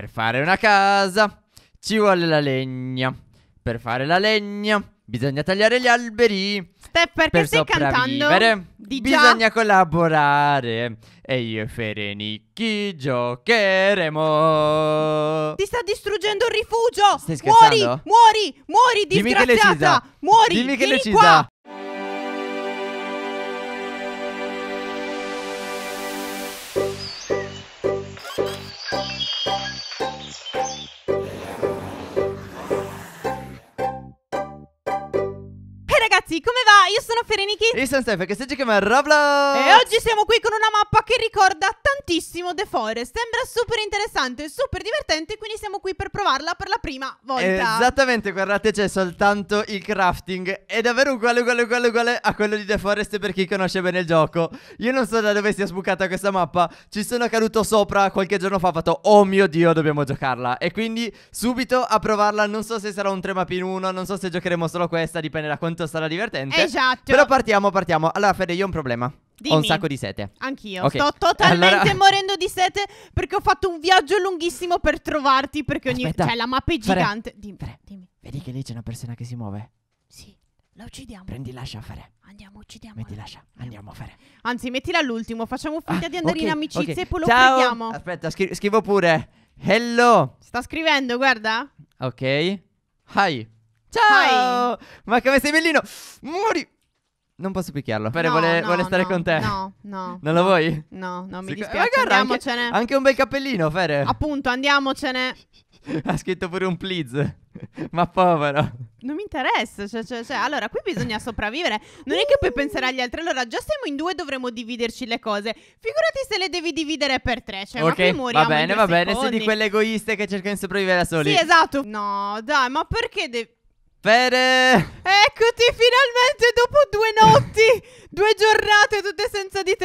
Per fare una casa ci vuole la legna. Per fare la legna bisogna tagliare gli alberi. Steph, perché per stai cantando? Di bisogna già. collaborare. E io e Ferenicchi giocheremo. Ti sta distruggendo il rifugio. Stai Muori, muori, muori, disgraziata. Dimmi che Muori, dimmi che l'hai decisa. Miki. Io sono Stefano, che stai giocando a Roblox. E oggi siamo qui con una mappa che ricorda tantissimo The Forest. Sembra super interessante, super divertente, quindi siamo qui per provarla per la prima volta. Esattamente, guardate, c'è soltanto il crafting. È davvero uguale, uguale, uguale, uguale a quello di The Forest per chi conosce bene il gioco. Io non so da dove sia sbucata questa mappa. Ci sono caduto sopra qualche giorno fa, ho fatto, oh mio Dio, dobbiamo giocarla. E quindi subito a provarla, non so se sarà un 3 map in 1, non so se giocheremo solo questa, dipende da quanto sarà divertente. Esatto. Però partiamo partiamo, partiamo. Allora, Fede, io ho un problema. Dimmi. Ho un sacco di sete. Anch'io. Okay. Sto totalmente allora... morendo di sete perché ho fatto un viaggio lunghissimo per trovarti. Perché ogni. Aspetta. Cioè, la mappa è gigante. Fare... Dimmi. Fare. Dimmi. Vedi che lì c'è una persona che si muove? Sì. La uccidiamo. Prendi lascia fare. Andiamo, uccidiamo. Metti lascia. Andiamo a fare. Anzi, mettila all'ultimo. Facciamo finta ah, di andare okay, in amicizia okay. e poi lo Ciao. preghiamo. Aspetta, scri- scrivo pure. Hello. Sta scrivendo, guarda. Ok. Hi. Ciao. Hi. Ma come sei bellino. Muori. Non posso picchiarlo. Pere, no, vuole, no, vuole, stare no, con te. No, no. Non lo vuoi? No, non mi Sic- dispiace. Magari andiamocene. Anche, anche, un bel cappellino, Fere. Appunto, andiamocene. ha scritto pure un please. Ma povero. Non mi interessa. Cioè, cioè, cioè. Allora, qui bisogna sopravvivere. Non è che puoi pensare agli altri. Allora, già siamo in due, dovremmo dividerci le cose. Figurati se le devi dividere per tre. Cioè, okay, ma qui Va bene, va bene. Sei di quelle egoiste che cercano di sopravvivere da soli. Sì, esatto. No, dai, ma perché devi. Fere! Eccoti finalmente dopo due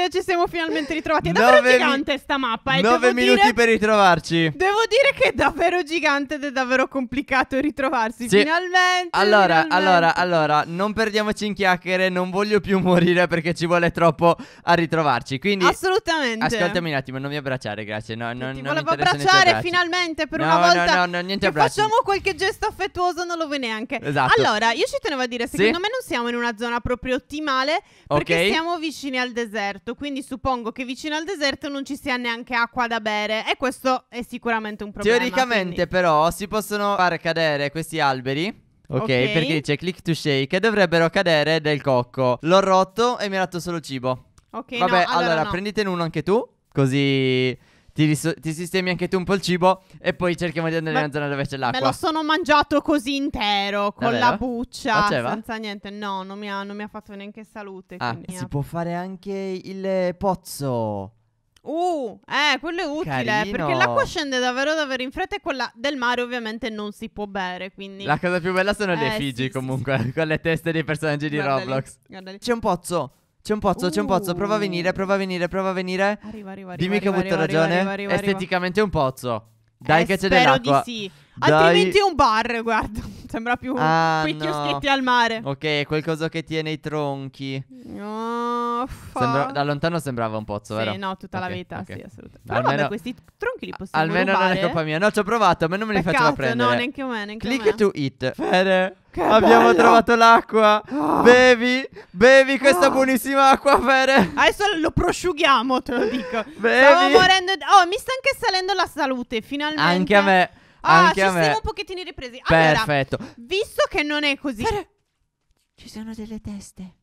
Niente, ci siamo finalmente ritrovati. È davvero nove gigante mi... sta mappa. 9 eh, minuti dire... per ritrovarci. Devo dire che è davvero gigante ed è davvero complicato ritrovarsi. Sì. Finalmente. Allora, finalmente. allora, allora, non perdiamoci in chiacchiere. Non voglio più morire perché ci vuole troppo a ritrovarci. Quindi, assolutamente. Ascoltami un attimo, non mi abbracciare, grazie. No, no, ti non volevo abbracciare finalmente per no, una volta. No, no, no, niente abbracci. Facciamo qualche gesto affettuoso, non lo ve neanche. Esatto. Allora, io ci tenevo a dire, secondo sì? me non siamo in una zona proprio ottimale perché okay. siamo vicini al deserto deserto, quindi suppongo che vicino al deserto non ci sia neanche acqua da bere e questo è sicuramente un problema. Teoricamente quindi. però si possono far cadere questi alberi. Ok, perché dice click to shake e dovrebbero cadere del cocco. L'ho rotto e mi ha dato solo cibo. Ok, Vabbè, no, allora, allora no. prenditene uno anche tu, così ti, ti, sistemi anche tu un po' il cibo e poi cerchiamo di andare Ma in una zona dove c'è l'acqua. Me lo sono mangiato così intero, con Davvero? la buccia, Faceva? senza niente. No, non mi, ha, non mi ha fatto neanche salute. Ah, si ha... può fare anche il eh, pozzo. Uh, eh, quello è utile Carino. perché l'acqua scende davvero davvero in fretta e quella del mare ovviamente non si può bere, quindi La cosa più bella sono eh, le Figi sì, comunque, sì, sì. con le teste dei personaggi di guarda Roblox. Lì, C'è un pozzo c'è un pozzo, uh. c'è un pozzo. Prova a venire, uh. prova a venire, prova a venire. Arriva, arriva, arriva. Dimmi arriva, che ho avuto ragione. Arriva, Esteticamente è un pozzo. Eh, Dai, eh, che c'è dell'acqua. Spero di sì. Dai. Altrimenti è un bar, guarda. Sembra più ah, quei no. chioschetti al mare. Ok, qualcosa che tiene i tronchi. No, Sembra... da lontano sembrava un pozzo, sì, vero? Sì, no, tutta okay, la vita, okay. sì, assolutamente. Però vabbè, questi tronchi li possiamo almeno rubare. Almeno non è colpa eh. mia. No, ci ho provato, ma non me li Peccato, prendere. no, neanche a me, neanche Click a me. to eat. Fede. Che Abbiamo bello. trovato l'acqua. Oh. Bevi, bevi questa oh. buonissima acqua, Fere. Adesso lo prosciughiamo, te lo dico. Bevi. Stavo morendo. Oh, mi sta anche salendo la salute, finalmente. Anche a me. Ah, anche ci a me. siamo un pochettino ripresi. Allora, Perfetto. Visto che non è così. Fere. Ci sono delle teste.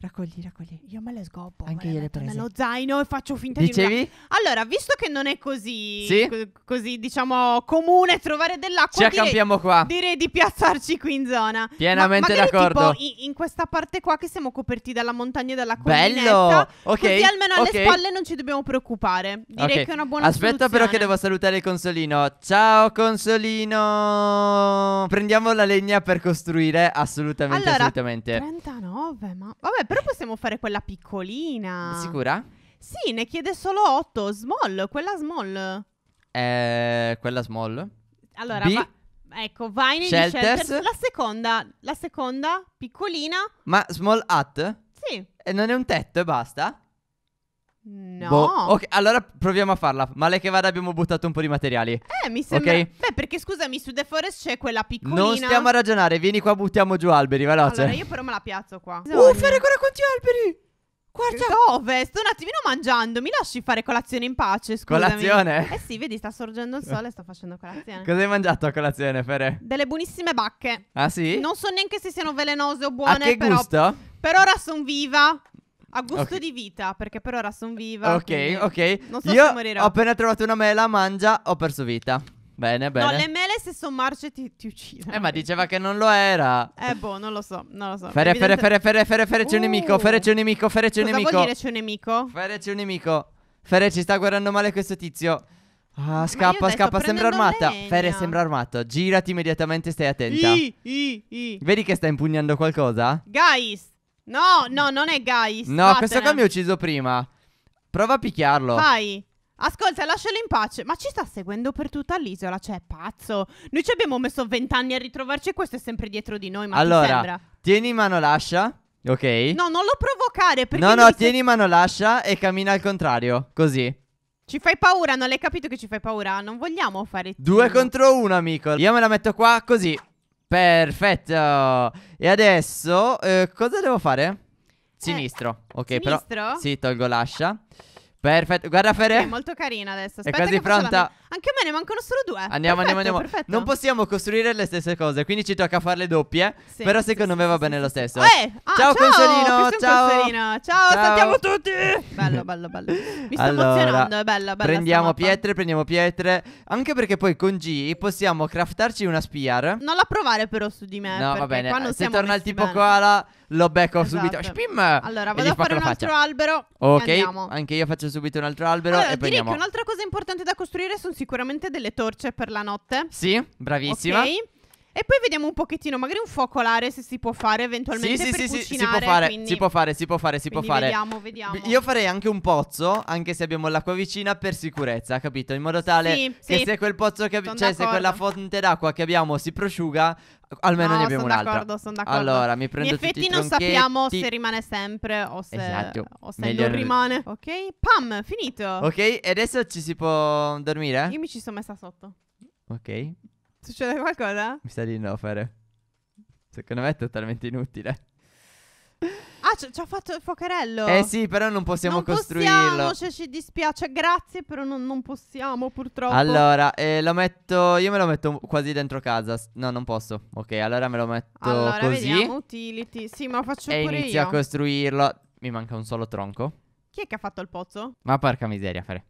Raccogli, raccogli. Io me le sgobbo. Anche io le prendo. Nello zaino e faccio finta Dicevi? di Dicevi? Allora, visto che non è così, sì? co- così diciamo comune trovare dell'acqua, ci accampiamo dire, qua. Direi di piazzarci qui in zona. Pienamente Ma d'accordo. Tipo, in, in, questa parte qua che siamo coperti dalla montagna e dalla collinetta. Bello. Ok. Così almeno alle okay. spalle non ci dobbiamo preoccupare. Direi okay. che è una buona Aspetta soluzione. però che devo salutare il consolino. Ciao consolino. Prendiamo la legna per costruire assolutamente allora, assolutamente. 39, ma vabbè però possiamo fare quella piccolina. Sicura? Sì, ne chiede solo 8. Small, quella small. Eh, quella small. Allora, B. Va- ecco, vai negli shelters. shelters. La seconda, la seconda, piccolina. Ma small hat? Sì. E eh, non è un tetto e basta? No. Boh. Ok, allora proviamo a farla. Male che vada, abbiamo buttato un po' di materiali. Eh, mi sembra. Ok. Beh, perché scusami, su The Forest c'è quella piccolina. Non stiamo a ragionare, vieni qua, buttiamo giù alberi, veloce. Allora, io però me la piazzo qua. Uh, Bisogna. Uh, fare ancora quanti alberi? Guarda. Dove? Sto un attimino mangiando, mi lasci fare colazione in pace, scusami. Colazione? Eh sì, vedi, sta sorgendo il sole e sto facendo colazione. Cosa hai mangiato a colazione, Fere? Delle buonissime bacche. Ah, sì? Non so neanche se siano velenose o buone, a che però... gusto? Per ora sono viva. A gusto okay. di vita, perché per ora sono viva. Ok, ok. Non so Io se morirò. Ho appena trovato una mela, mangia, ho perso vita. Bene, bene. No, le mele se sono marce ti, ti uccidono. Eh, ma diceva che non lo era. Eh, boh, non lo so, non lo so. Fere, Evidente... fere, fere, fere, fere, fere, c'è un nemico, uh. fere, c'è un nemico, fere, c'è un nemico. Cosa vuol dire c'è un nemico? Fere, c'è un nemico. Fere, ci sta guardando male questo tizio. Ah, scappa, scappa, sembra armata. Fere, sembra armato. Girati immediatamente, stai attenta. I, i, i. Vedi che sta impugnando qualcosa? Guys. No, no, non è Guys. No, vattene. questo qua eh. mi ha ucciso prima. Prova a picchiarlo. Vai. Ascolta, lascialo in pace. Ma ci sta seguendo per tutta l'isola, cioè, è pazzo. Noi ci abbiamo messo vent'anni a ritrovarci e questo è sempre dietro di noi, ma allora, tieni in mano l'ascia, ok? No, non lo provocare perché... No, no, tieni in mano l'ascia e cammina al contrario, così. Ci fai paura, non l'hai capito che ci fai paura? Non vogliamo fare... Due contro uno, amico. Io me la metto qua, così. Perfetto. E adesso eh, cosa devo fare? Eh, sinistro. Eh, ok, sinistro? però. Sì, tolgo l'ascia. Perfetto. Guarda, Fere. È molto carina adesso. Aspetta è quasi pronta. Anche a me ne mancano solo due. Andiamo, perfetto, andiamo, andiamo. Perfetto. Non possiamo costruire le stesse cose, quindi ci tocca farle doppie. Sì, però secondo sì, me va bene sì, lo stesso. Eh, ah, ciao, ciao Consolino. Ciao. Consolino. Ciao, ciao, saltiamo tutti. Bello, bello, bello. Mi sto allora, emozionando, è bella, bella. Prendiamo pietre, prendiamo pietre. Anche perché poi con G possiamo craftarci una spear. Non la provare però su di me. No, va bene. Se torna il tipo bene. koala lo becco esatto. subito. Spim! Allora, vado a fare un altro albero. Ok, anche io faccio subito un altro albero. Allora, e direi prendiamo. che un'altra cosa importante da costruire sono sicuramente delle torce per la notte. Sì, bravissima. Ok. E poi vediamo un pochettino, magari un focolare se si può fare eventualmente sì, sì, sì, si può fare, quindi... si può fare, si può fare, si quindi può fare. Vediamo, vediamo. Io farei anche un pozzo, anche se abbiamo l'acqua vicina, per sicurezza, capito? In modo tale sì, che sì. se quel pozzo che abbiamo, cioè se quella fonte d'acqua che abbiamo si prosciuga, almeno no, ne abbiamo un'altra. Sono d'accordo, sono d'accordo. Allora, mi prendo In effetti non sappiamo se rimane sempre o se, esatto. o se non rimane. Ok, pam, finito. Ok, e adesso ci si può dormire? Io mi ci sono messa sotto. Ok. Succede qualcosa? Mi sa di no fare. Secondo me è totalmente inutile. Ah, ci ha fatto il focherello. Eh sì, però non possiamo non costruirlo. Possiamo, cioè, ci dispiace. Grazie, però non, non possiamo, purtroppo. Allora, eh, lo metto. Io me lo metto quasi dentro casa. No, non posso. Ok, allora me lo metto allora, così. Vediamo, utility. Sì, ma lo faccio e pure inizio a costruirlo. Mi manca un solo tronco. Chi è che ha fatto il pozzo? Ma porca miseria, Fare.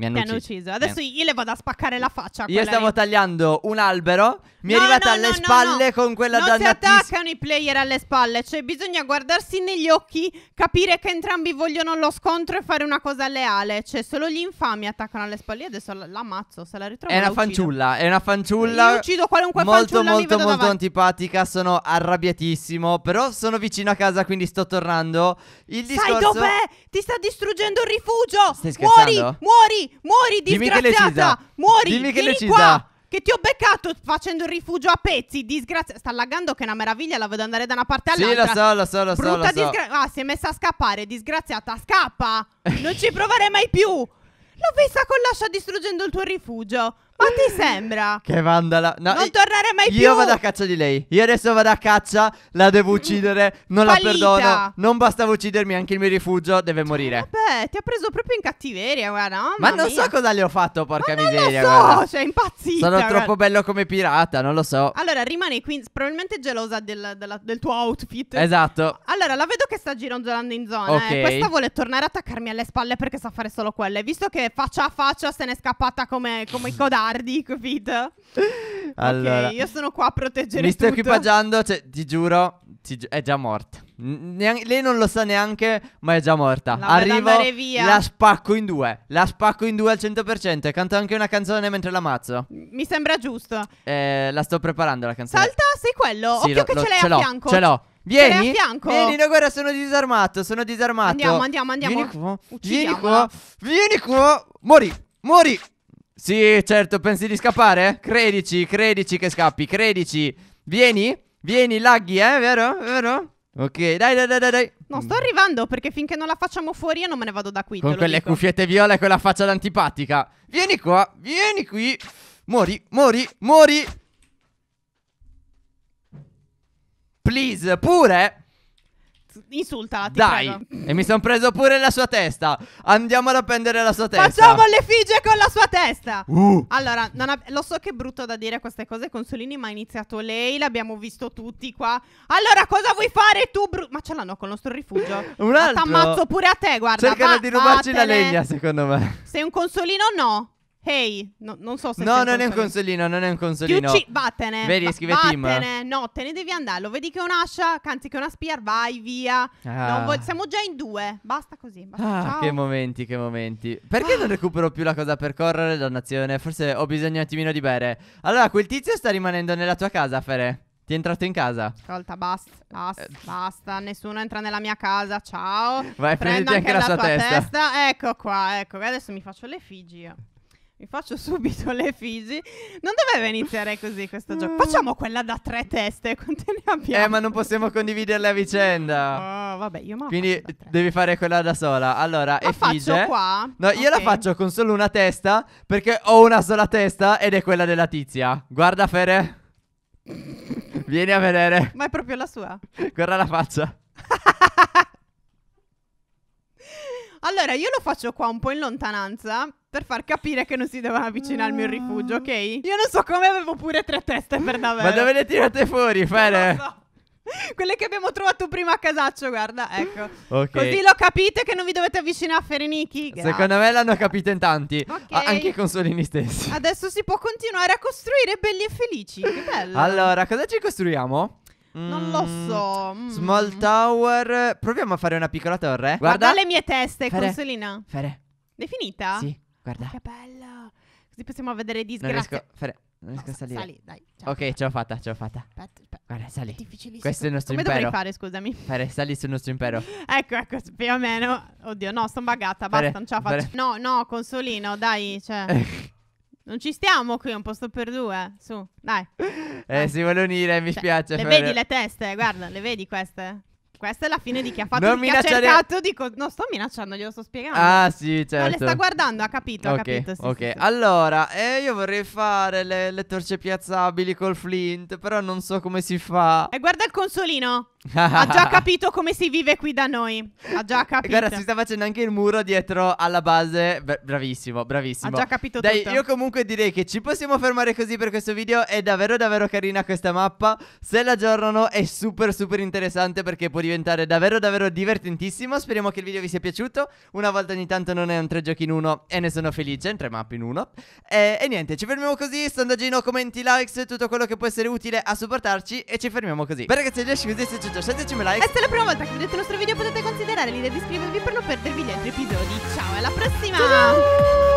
Mi hanno, hanno ucciso. Adesso io le vado a spaccare la faccia. Io stavo lì. tagliando un albero. Mi no, è arrivata no, alle no, spalle con quella non dannatissima. Non si attaccano i player alle spalle. Cioè, bisogna guardarsi negli occhi, capire che entrambi vogliono lo scontro e fare una cosa leale. Cioè, solo gli infami attaccano alle spalle. Io adesso l'ammazzo. Se la ritrovo. È una fanciulla. È una fanciulla. Io uccido qualunque molto, fanciulla. Molto, molto, molto antipatica. Sono arrabbiatissimo. Però sono vicino a casa, quindi sto tornando. Il discorso. Sai dov'è? Ti sta distruggendo il rifugio. Stai scherzando? Muori, muori muori disgraziata, muori, Dimmi che le vieni qua. Che ti ho beccato facendo il rifugio a pezzi, disgrazia. Sta laggando che è una meraviglia, la vedo andare da una parte all'altra Sì, la so, la so, la so, Brutta la so. disgra- Ah, si è messa a scappare, disgraziata, scappa! Non ci provare mai più! L'ho vista con l'ascia distruggendo il tuo rifugio. Ma ti sembra? Che mandala. No, non tornare mai io più. Io vado a caccia di lei. Io adesso vado a caccia. La devo uccidere. Non Fallita. la perdono. Non bastava uccidermi, anche il mio rifugio deve morire. Vabbè, ti ha preso proprio in cattiveria, guarda. Ma non mia. so cosa le ho fatto, porca Ma miseria. Non lo so, guarda. cioè, impazzita. Sono guarda. troppo bello come pirata, non lo so. Allora, rimane qui, probabilmente gelosa del, della, del, tuo outfit. Esatto. Allora, la vedo che sta gironzolando in zona. Eh. Okay. Eh. Questa vuole tornare a attaccarmi alle spalle perché sa fare solo quelle. Visto che faccia a faccia se n'è scappata come, come i codari guardi, capito? Allora, okay, io sono qua a proteggere Mi sto tutto. equipaggiando, cioè, ti giuro, ti gi- è già morta. Neanche, lei non lo sa neanche, ma è già morta. La Arrivo, la spacco in due. La spacco in due al 100% e canto anche una canzone mentre la mazzo. Mi sembra giusto. Eh, la sto preparando la canzone. Salta, sei quello. Sì, Occhio lo, che lo, ce l'hai ce a fianco. Ce l'ho. Vieni, a fianco. vieni, no, guarda, sono disarmato, sono disarmato. Andiamo, andiamo, andiamo. Vieni qua, vieni qua, vieni qua. Mori, mori. Sì, certo, pensi di scappare? Credici, credici che scappi, credici. Vieni, vieni, laghi, eh, vero? Vero? Ok, dai, dai, dai, dai. No, sto arrivando perché finché non la facciamo fuori io non me ne vado da qui. Con quelle dico. cuffiette viola e quella faccia d'antipatica. Vieni qua, vieni qui. Mori, mori, mori. Please, pure. Insultala, Dai. Prego. E mi sono preso pure la sua testa. Andiamo ad appendere la sua testa. Facciamo le figge con la sua testa. Uh. Allora, lo so che è brutto da dire queste cose, Consolini, ma ha iniziato lei. L'abbiamo visto tutti qua. Allora, cosa vuoi fare tu, Bru Ma ce l'hanno con il nostro rifugio. Un altro. T'ammazzo pure a te, guarda. Cercano Va, di rubarci vattene. la legna, secondo me. Sei un consolino o no? Hey, no, non so se No, non è un consolino, non è un consolino. Chiucci, vattene. Vedi, va- scrive vattene. Tim. No, te ne devi andare. Lo vedi che è un'ascia, anzi che è una spear, vai via. Ah. Vo- siamo già in due. Basta così. Basta. Ah, che momenti, che momenti. Perché ah. non recupero più la cosa per correre, dannazione? Forse ho bisogno un attimino di bere. Allora, quel tizio sta rimanendo nella tua casa, Fere. Ti è entrato in casa? Ascolta, basta, basta, eh. basta, nessuno entra nella mia casa, ciao. Vai, prendi anche, anche la, la sua testa. testa. Ecco qua, ecco, adesso mi faccio le figi io. Mi faccio subito le fisi. Non doveva iniziare così questo gioco. Facciamo quella da tre teste. Quante ne abbiamo? Eh, ma non possiamo condividerle a vicenda. Oh, vabbè, io ma. Quindi devi fare quella da sola. Allora, la Efige. faccio qua. No, okay. io la faccio con solo una testa. Perché ho una sola testa ed è quella della tizia. Guarda, Fere. Vieni a vedere. Ma è proprio la sua. Guarda la faccia. allora, io lo faccio qua un po' in lontananza per far capire che non si devono avvicinare al mio rifugio, mm. ok? Io non so come avevo pure tre teste per davvero. Ma dove le tirate fuori, Fere? Non so. Quelle che abbiamo trovato prima a casaccio, guarda, ecco. Okay. Così lo capite che non vi dovete avvicinare a Ferenichi. Grazie. Secondo me l'hanno capito in tanti, okay. a- anche i consolini stessi. Adesso si può continuare a costruire belli e felici. Che bello. Allora, cosa ci costruiamo? Non lo mm, so. Mm. Small tower. Proviamo a fare una piccola torre. Guarda, guarda le mie teste, Fere. consolina. Fere. finita? Sì. Guarda. Ma che bello. Così possiamo vedere disgrazie. Non riesco, fare, non riesco no, a salire. Sali, dai. Ciao. Ok, ce l'ho fatta, ce l'ho fatta. Aspetta, aspetta. Guarda, sali. È difficilissimo. Questo è il nostro Come impero. Come dovrei fare, scusami? Fare, sali sul nostro impero. ecco, ecco, più o meno. Oddio, no, sono bagata, basta, fare, non ce la faccio. Fare. No, no, consolino, dai, cioè... non ci stiamo qui, è un posto per due. Su, dai. Eh, dai. si vuole unire, mi cioè, spiace. Le però. vedi le teste, guarda, le vedi queste? Questa è la fine di chi ha fatto non chi minacciare... cercato di co- Non sto minacciando, glielo sto spiegando. Ah, sì, certo. Ma le sta certo. guardando, ha capito, okay, ha capito. Sì, ok, sì, sì. allora, eh, io vorrei fare le, le torce piazzabili col flint, però non so come si fa. E guarda il consolino ha già capito come si vive qui da noi. Ha già capito. Guarda, si sta facendo anche il muro dietro alla base. bravissimo, bravissimo. Ha già capito Dai, tutto. Io comunque direi che ci possiamo fermare così per questo video. È davvero davvero carina questa mappa. Se la aggiornano è super super interessante perché può diventare davvero davvero divertentissimo. Speriamo che il video vi sia piaciuto. Una volta ogni tanto non è un tre giochi in uno e ne sono felice, in tre mappe in uno. E, e niente, ci fermiamo così. Sondaggino, commenti, likes, tutto quello che può essere utile a supportarci e ci fermiamo così. Beh ragazzi, adesso così se ci 107 Cimelai. E se è la prima volta che vedete il nostro video potete considerare l'idea di iscrivervi per non perdervi gli altri episodi. Ciao, alla prossima! Ciao!